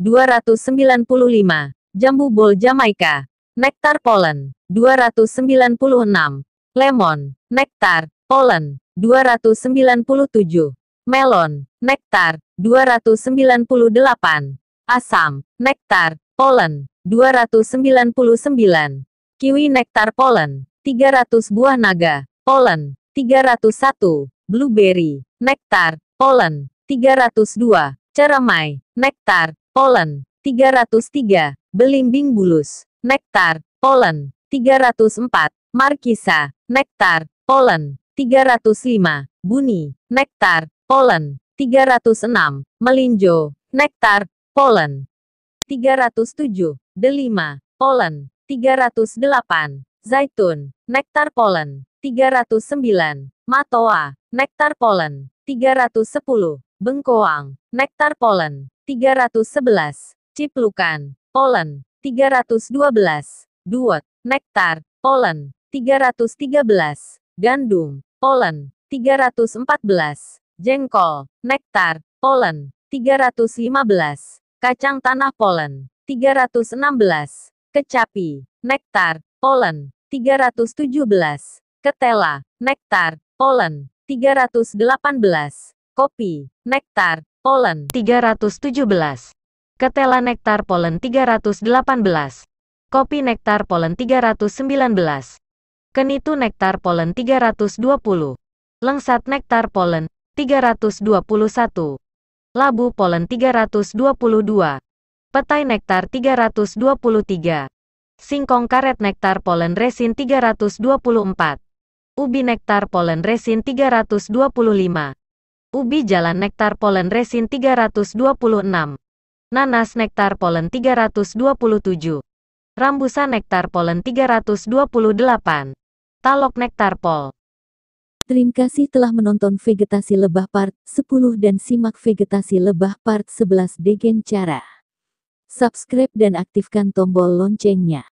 295. Jambu bol Jamaika. Nektar polen. 296. Lemon. Nektar. Polen. 297. Melon. Nektar. 298. Asam. Nektar. Polen. 299. Kiwi nektar polen. 300 buah naga. Polen. 301. Blueberry. Nektar. Polen. 302. Ceremai. Nektar. Polen, 303, belimbing bulus, nektar, Polen, 304, markisa, nektar, Polen, 305, buni, nektar, Polen, 306, melinjo, nektar, Polen, 307, delima, Polen, 308, zaitun, nektar Polen, 309, matoa, nektar Polen, 310, bengkoang, nektar Polen, 311. Ciplukan, Olen, 312. Duot, Nektar, Olen, 313. Gandum, Olen, 314. Jengkol, Nektar, Olen, 315. Kacang tanah polen, 316. Kecapi, Nektar, Olen, 317. Ketela, Nektar, Olen, 318. Kopi, Nektar, Polen 317. Ketela nektar Polen 318. Kopi nektar Polen 319. Kenitu nektar Polen 320. Lengsat nektar Polen 321. Labu Polen 322. Petai nektar 323. Singkong karet nektar Polen resin 324. Ubi nektar Polen resin 325. Ubi Jalan Nektar Polen Resin 326. Nanas Nektar Polen 327. Rambusa Nektar Polen 328. Talok Nektar Pol. Terima kasih telah menonton Vegetasi Lebah Part 10 dan simak Vegetasi Lebah Part 11 Degen Cara. Subscribe dan aktifkan tombol loncengnya.